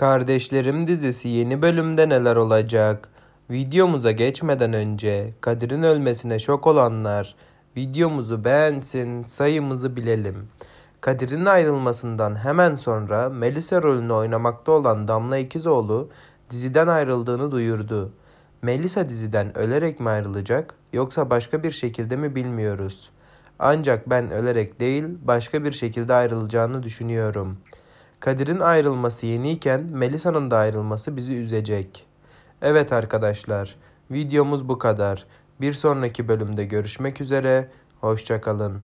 Kardeşlerim dizisi yeni bölümde neler olacak? Videomuza geçmeden önce Kadir'in ölmesine şok olanlar videomuzu beğensin, sayımızı bilelim. Kadir'in ayrılmasından hemen sonra Melisa rolünü oynamakta olan Damla İkizoğlu diziden ayrıldığını duyurdu. Melisa diziden ölerek mi ayrılacak yoksa başka bir şekilde mi bilmiyoruz. Ancak ben ölerek değil başka bir şekilde ayrılacağını düşünüyorum.'' Kadir'in ayrılması yeniyken Melisa'nın da ayrılması bizi üzecek. Evet arkadaşlar, videomuz bu kadar. Bir sonraki bölümde görüşmek üzere, hoşçakalın.